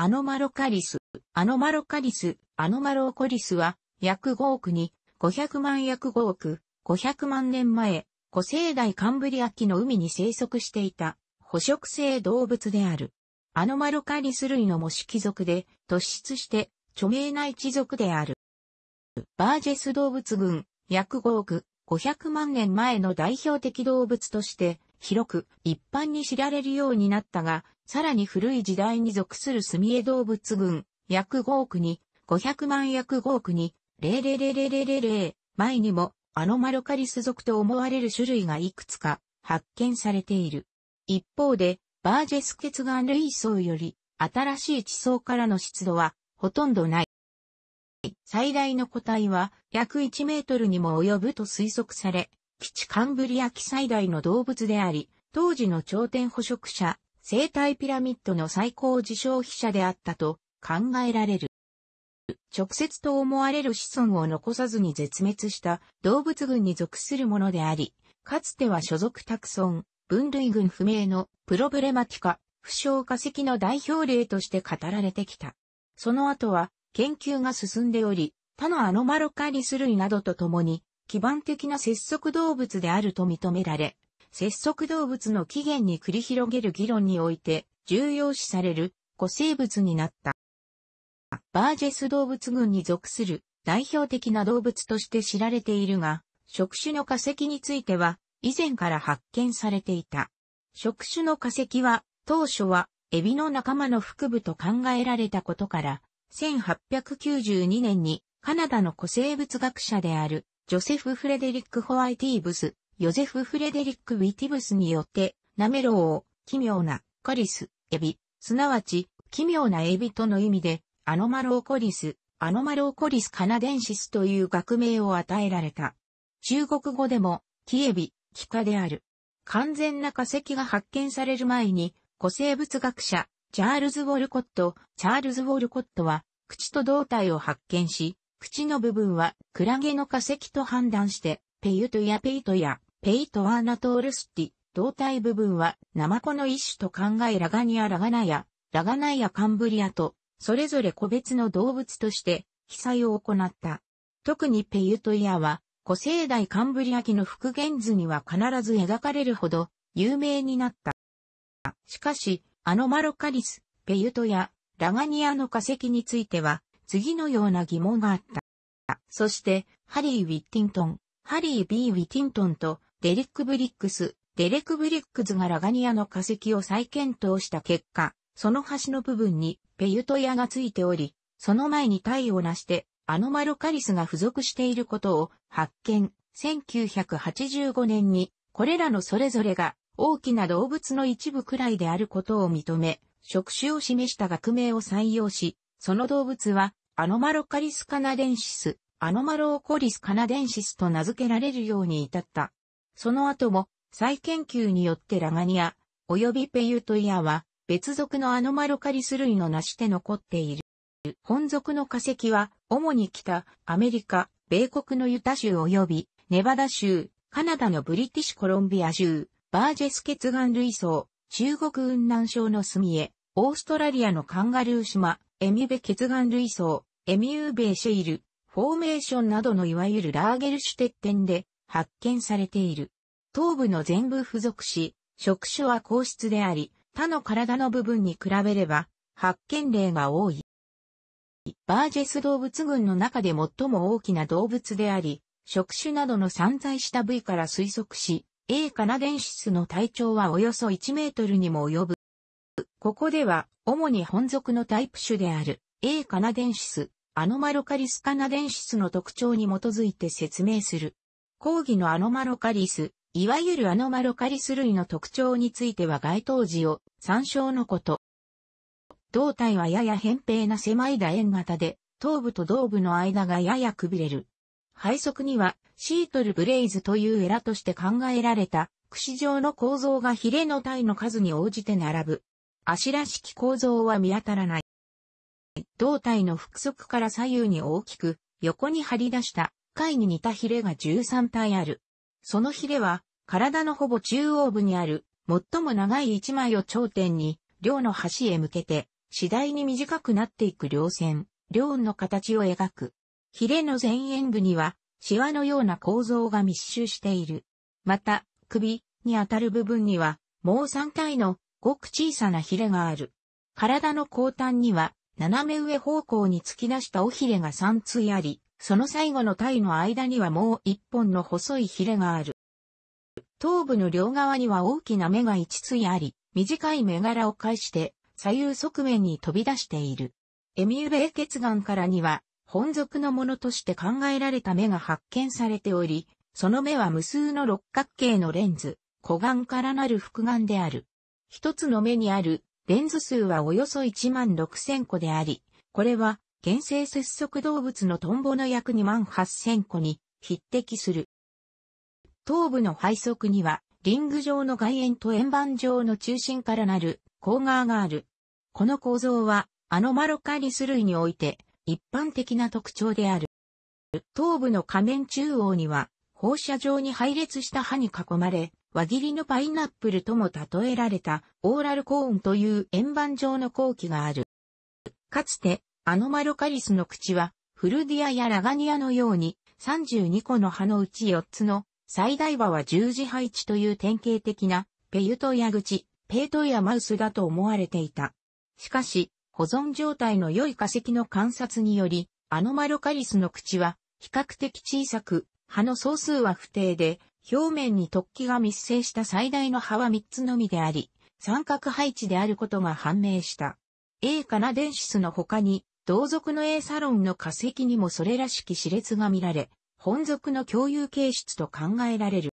アノマロカリス、アノマロカリス、アノマロコリスは、約5億に、500万約5億、500万年前、古生代カンブリア紀の海に生息していた、捕食性動物である。アノマロカリス類の模式属で、突出して、著名な一族である。バージェス動物群、約5億、500万年前の代表的動物として、広く一般に知られるようになったが、さらに古い時代に属する墨江動物群、約5億に、500万約5億に、0 0 0 0 0 0前にも、アノマロカリス属と思われる種類がいくつか発見されている。一方で、バージェス血眼類層より、新しい地層からの湿度は、ほとんどない。最大の個体は、約1メートルにも及ぶと推測され、基地カンブリア紀最大の動物であり、当時の頂点捕食者、生態ピラミッドの最高自称飛者であったと考えられる。直接と思われる子孫を残さずに絶滅した動物群に属するものであり、かつては所属タクソン、分類群不明のプロブレマティカ、不詳化石の代表例として語られてきた。その後は研究が進んでおり、他のアノマロカリス類などと共に基盤的な節足動物であると認められ、節足動物の起源に繰り広げる議論において重要視される古生物になった。バージェス動物群に属する代表的な動物として知られているが、触手の化石については以前から発見されていた。触手の化石は当初はエビの仲間の腹部と考えられたことから、1892年にカナダの古生物学者であるジョセフ・フレデリック・ホワイティブス、ヨゼフ・フレデリック・ウィティブスによって、ナメロウを、奇妙な、コリス、エビ、すなわち、奇妙なエビとの意味で、アノマローコリス、アノマローコリスカナデンシスという学名を与えられた。中国語でも、キエビ、キカである。完全な化石が発見される前に、古生物学者、チャールズ・ウォルコット、チャールズ・ウォルコットは、口と胴体を発見し、口の部分はクラゲの化石と判断して、ペユトやペイトやペイトワーナトールスティ、胴体部分はナマコの一種と考えラガニアラガナやラガナイアカンブリアと、それぞれ個別の動物として被災を行った。特にペユトイアは、古生代カンブリア紀の復元図には必ず描かれるほど有名になった。しかし、アノマロカリス、ペユトやラガニアの化石については、次のような疑問があった。そして、ハリー・ウィッティントン、ハリー・ B・ ウィティントンと、デリック・ブリックス、デレク・ブリックスがラガニアの化石を再検討した結果、その端の部分にペユトヤがついており、その前に体を成して、アノマロカリスが付属していることを発見。1985年に、これらのそれぞれが大きな動物の一部くらいであることを認め、触手を示した学名を採用し、その動物はアノマロカリスカナデンシス、アノマロオコリスカナデンシスと名付けられるように至った。その後も、再研究によってラガニア、及びペユトイアは、別属のアノマロカリス類のなして残っている。本属の化石は、主に北、アメリカ、米国のユタ州及び、ネバダ州、カナダのブリティッシュコロンビア州、バージェス血岩類層、中国雲南省の墨江、オーストラリアのカンガルー島、エミベ血岩類層、エミューベーシェイル、フォーメーションなどのいわゆるラーゲルシュテッテンで発見されている。頭部の全部付属し、触手は硬質であり、他の体の部分に比べれば発見例が多い。バージェス動物群の中で最も大きな動物であり、触手などの散在した部位から推測し、A カナデンシスの体長はおよそ1メートルにも及ぶ。ここでは、主に本属のタイプ種である A カナデンシス、アノマロカリスカナデンシスの特徴に基づいて説明する。講義のアノマロカリス、いわゆるアノマロカリス類の特徴については該当時を参照のこと。胴体はやや扁平な狭い楕円型で、頭部と胴部の間がややくびれる。背側にはシートルブレイズというエラとして考えられた、串状の構造がヒレの体の数に応じて並ぶ。足らしき構造は見当たらない。胴体の腹側から左右に大きく、横に張り出した、貝に似たヒレが13体ある。そのヒレは、体のほぼ中央部にある、最も長い一枚を頂点に、両の端へ向けて、次第に短くなっていく両線、両の形を描く。ヒレの前縁部には、シワのような構造が密集している。また、首に当たる部分には、もう3体のごく小さなヒレがある。体の後端には、斜め上方向に突き出した尾ひれが3対あり、その最後の体の間にはもう1本の細いひれがある。頭部の両側には大きな目が1対あり、短い目柄を介して左右側面に飛び出している。エミュベー血眼からには、本属のものとして考えられた目が発見されており、その目は無数の六角形のレンズ、小眼からなる複眼である。一つの目にあるレンズ数はおよそ1万6千個であり、これは、原生節足動物のトンボの約2万8千個に匹敵する。頭部の背側には、リング状の外縁と円盤状の中心からなる、甲側がある。この構造は、アノマロカリス類において、一般的な特徴である。頭部の仮面中央には、放射状に配列した歯に囲まれ、輪切りのパイナップルとも例えられたオーラルコーンという円盤状の後期がある。かつて、アノマロカリスの口は、フルディアやラガニアのように、32個の葉のうち4つの、最大葉は十字配置という典型的な、ペユトや口、ペイトやマウスだと思われていた。しかし、保存状態の良い化石の観察により、アノマロカリスの口は、比較的小さく、葉の総数は不定で、表面に突起が密生した最大の葉は3つのみであり、三角配置であることが判明した。A カナデンシスの他に、同族の A サロンの化石にもそれらしき熾烈が見られ、本族の共有形質と考えられる。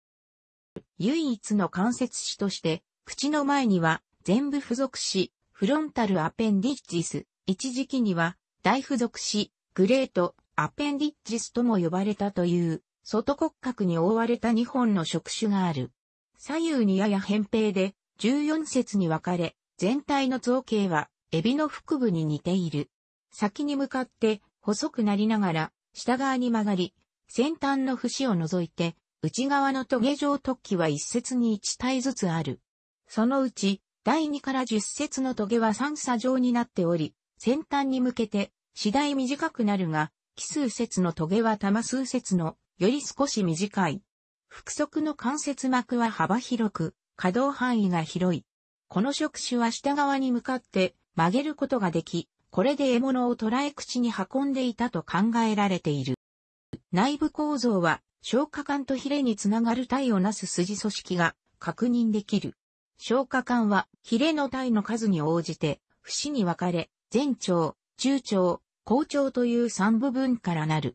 唯一の関節詞として、口の前には全部付属し、フロンタルアペンディッジス、一時期には大付属し、グレートアペンディッジスとも呼ばれたという。外骨格に覆われた2本の触手がある。左右にやや扁平で、14節に分かれ、全体の造形は、エビの腹部に似ている。先に向かって、細くなりながら、下側に曲がり、先端の節を除いて、内側のトゲ状突起は1節に1体ずつある。そのうち、第2から10節のトゲは3差状になっており、先端に向けて、次第短くなるが、奇数節のトゲは玉数節のより少し短い。腹側の関節膜は幅広く、可動範囲が広い。この触手は下側に向かって曲げることができ、これで獲物を捕らえ口に運んでいたと考えられている。内部構造は消化管とヒレにつながる体をなす筋組織が確認できる。消化管はヒレの体の数に応じて節に分かれ、前腸、中腸、後腸という3部分からなる。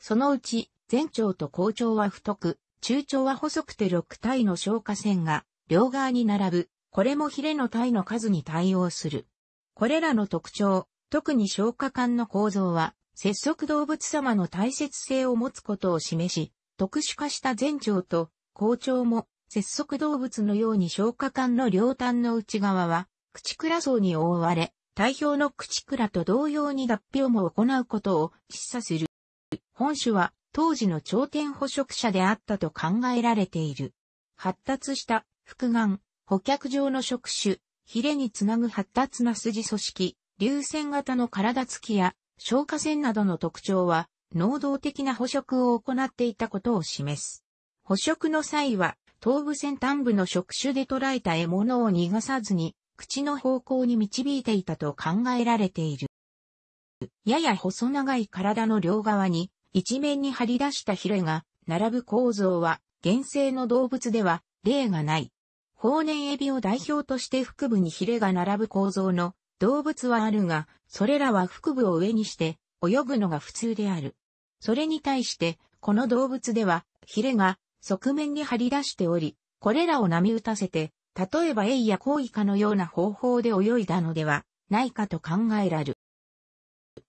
そのうち前腸と後長は太く、中腸は細くて6体の消火栓が両側に並ぶ。これもヒレの体の数に対応する。これらの特徴、特に消化管の構造は、節足動物様の大切性を持つことを示し、特殊化した前腸と後腸も、節足動物のように消化管の両端の内側は、口倉層に覆われ、体表の口倉と同様に脱皮をも行うことを示唆する。本種は当時の頂点捕食者であったと考えられている。発達した複眼、捕脚状の触手、ヒレにつなぐ発達な筋組織、流線型の体つきや消化腺などの特徴は、能動的な捕食を行っていたことを示す。捕食の際は、頭部先端部の触手で捉えた獲物を逃がさずに、口の方向に導いていたと考えられている。やや細長い体の両側に一面に張り出したヒレが並ぶ構造は、原生の動物では例がない。法然エビを代表として腹部にヒレが並ぶ構造の動物はあるが、それらは腹部を上にして泳ぐのが普通である。それに対して、この動物では、ヒレが側面に張り出しており、これらを波打たせて、例えばエイやコウイカのような方法で泳いだのではないかと考えられる。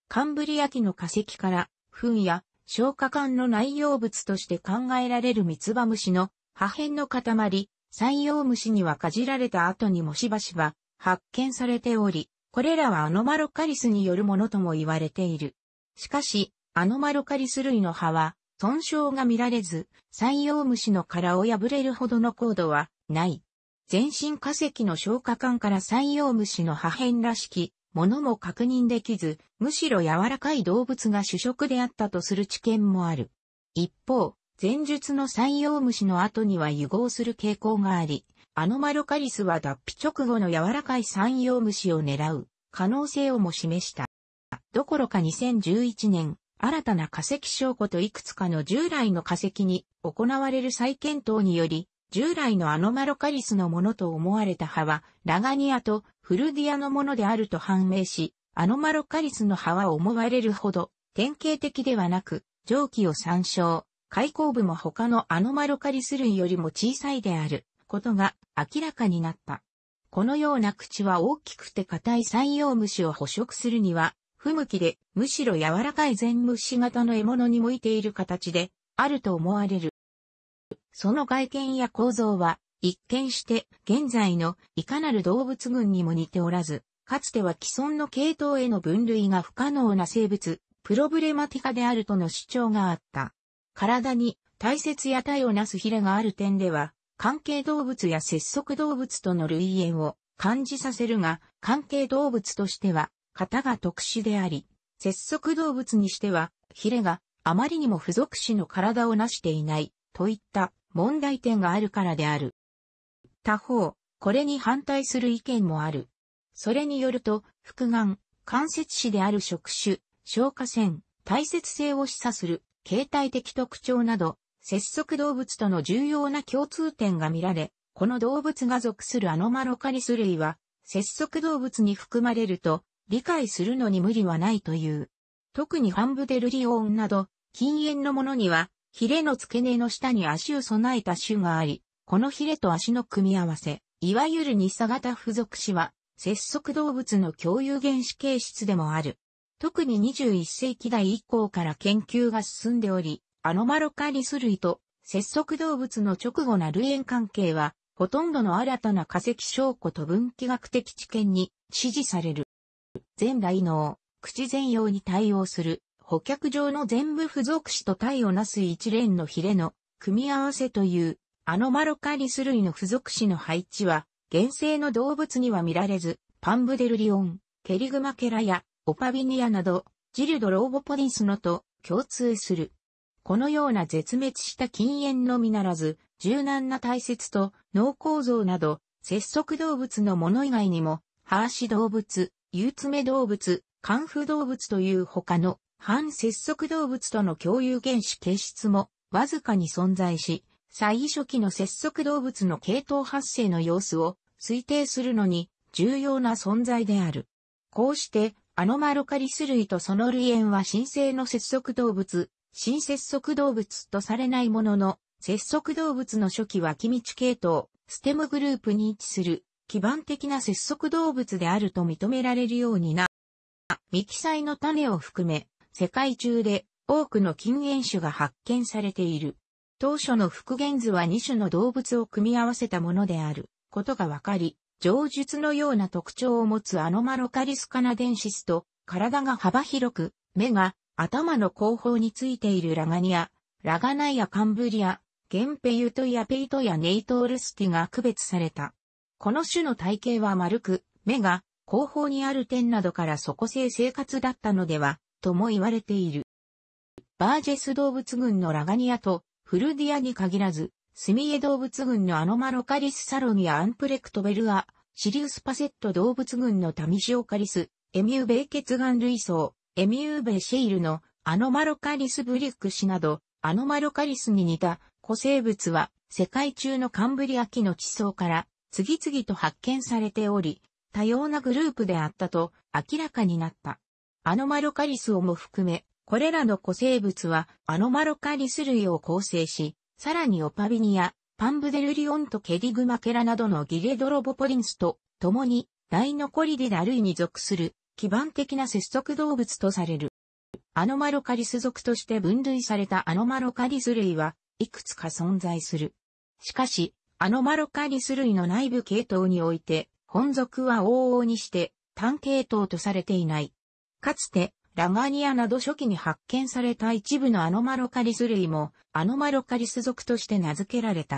カンブリア紀の化石から、糞や消化管の内容物として考えられるミツバムシの破片の塊、山陽虫にはかじられた後にもしばしば発見されており、これらはアノマロカリスによるものとも言われている。しかし、アノマロカリス類の葉は、損傷が見られず、山陽虫の殻を破れるほどの高度はない。全身化石の消化管から山陽虫の破片らしき物も確認できず、むしろ柔らかい動物が主食であったとする知見もある。一方、前述の採用虫の後には融合する傾向があり、アノマロカリスは脱皮直後の柔らかい山陽虫を狙う可能性をも示した。どころか2011年、新たな化石証拠といくつかの従来の化石に行われる再検討により、従来のアノマロカリスのものと思われた葉は、ラガニアとルディアのものであると判明し、アノマロカリスの葉は思われるほど、典型的ではなく、蒸気を参照、開口部も他のアノマロカリス類よりも小さいであることが明らかになった。このような口は大きくて硬い山陽虫を捕食するには、不向きで、むしろ柔らかい全虫型の獲物に向いている形で、あると思われる。その外見や構造は、一見して現在のいかなる動物群にも似ておらず、かつては既存の系統への分類が不可能な生物、プロブレマティカであるとの主張があった。体に大切や体をなすヒレがある点では、関係動物や節足動物との類縁を感じさせるが、関係動物としては、型が特殊であり、節足動物にしては、ヒレがあまりにも付属種の体をなしていない、といった問題点があるからである。他方、これに反対する意見もある。それによると、複眼、関節子である触手、消化腺、大切性を示唆する、形態的特徴など、節足動物との重要な共通点が見られ、この動物が属するアノマロカリス類は、節足動物に含まれると、理解するのに無理はないという。特にハンブデルリオーンなど、禁煙のものには、ヒレの付け根の下に足を備えた種があり、このヒレと足の組み合わせ、いわゆる二サ型付属詞は、節足動物の共有原子形質でもある。特に21世紀代以降から研究が進んでおり、アノマロカリス類と節足動物の直後な類縁関係は、ほとんどの新たな化石証拠と分岐学的知見に支持される。全来脳、口全容に対応する、捕脚上の全部付属詞と体をなす一連のヒレの組み合わせというアノマロカリス類の付属種の配置は、原生の動物には見られず、パンブデルリオン、ケリグマケラやオパビニアなど、ジルドローボポディスのと共通する。このような絶滅した禁煙のみならず、柔軟な体節と脳構造など、節足動物のもの以外にも、ハーシ動物、ユーツメ動物、カンフ動物という他の反節足動物との共有原子形質もわずかに存在し、最初期の節足動物の系統発生の様子を推定するのに重要な存在である。こうして、アノマロカリス類とその類縁は新生の節足動物、新節足動物とされないものの、節足動物の初期はキミチ系統、ステムグループに位置する、基盤的な節足動物であると認められるようにな。ミキサイの種を含め、世界中で多くの禁煙種が発見されている。当初の復元図は2種の動物を組み合わせたものであることがわかり、上述のような特徴を持つアノマロカリスカナデンシスと、体が幅広く、目が頭の後方についているラガニア、ラガナイアカンブリア、ゲンペユトやペイトやネイトールスティが区別された。この種の体型は丸く、目が後方にある点などから底性生活だったのでは、とも言われている。バージェス動物群のラガニアとフルディアに限らず、スミエ動物群のアノマロカリスサロニアアンプレクトベルア、シリウスパセット動物群のタミシオカリス、エミューベイガン類層、エミューベシェイルのアノマロカリスブリック氏など、アノマロカリスに似た古生物は世界中のカンブリア紀の地層から次々と発見されており、多様なグループであったと明らかになった。アノマロカリスをも含め、これらの古生物はアノマロカリス類を構成し、さらにオパビニア、パンブデルリオンとケディグマケラなどのギレドロボポリンスと共にダイノコリディダ類に属する基盤的な節足動物とされる。アノマロカリス属として分類されたアノマロカリス類はいくつか存在する。しかし、アノマロカリス類の内部系統において、本属は往々にして単系統とされていない。かつて、ラガニアなど初期に発見された一部のアノマロカリス類も、アノマロカリス属として名付けられた。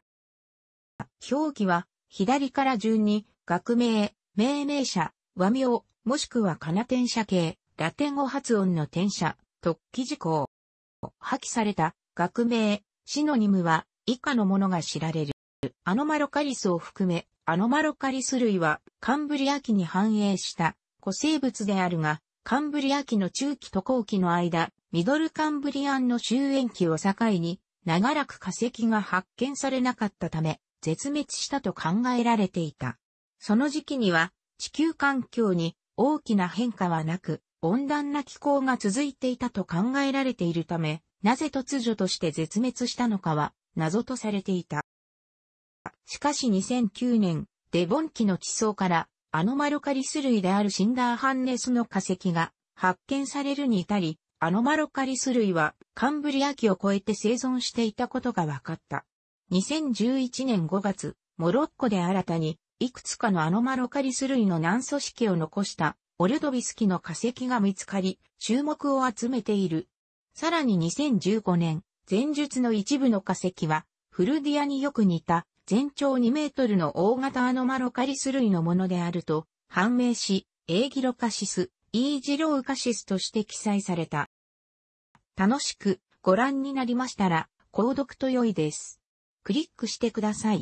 表記は、左から順に、学名、命名者、和名、もしくはカナ転写系、ラテン語発音の転写、突起事項。破棄された、学名、シノニムは、以下のものが知られる。アノマロカリスを含め、アノマロカリス類は、カンブリア紀に繁栄した、古生物であるが、カンブリア紀の中期と後期の間、ミドルカンブリアンの終焉期を境に、長らく化石が発見されなかったため、絶滅したと考えられていた。その時期には、地球環境に大きな変化はなく、温暖な気候が続いていたと考えられているため、なぜ突如として絶滅したのかは、謎とされていた。しかし2009年、デボン期の地層からアノマロカリス類であるシンダーハンネスの化石が発見されるに至り、アノマロカリス類はカンブリア紀を超えて生存していたことが分かった。2011年5月、モロッコで新たにいくつかのアノマロカリス類の軟組織を残したオルドビスキの化石が見つかり、注目を集めている。さらに2015年、前述の一部の化石はフルディアによく似た全長2メートルの大型アノマロカリス類のものであると判明し、エーギロカシス、イージロウカシスとして記載された。楽しくご覧になりましたら、購読と良いです。クリックしてください。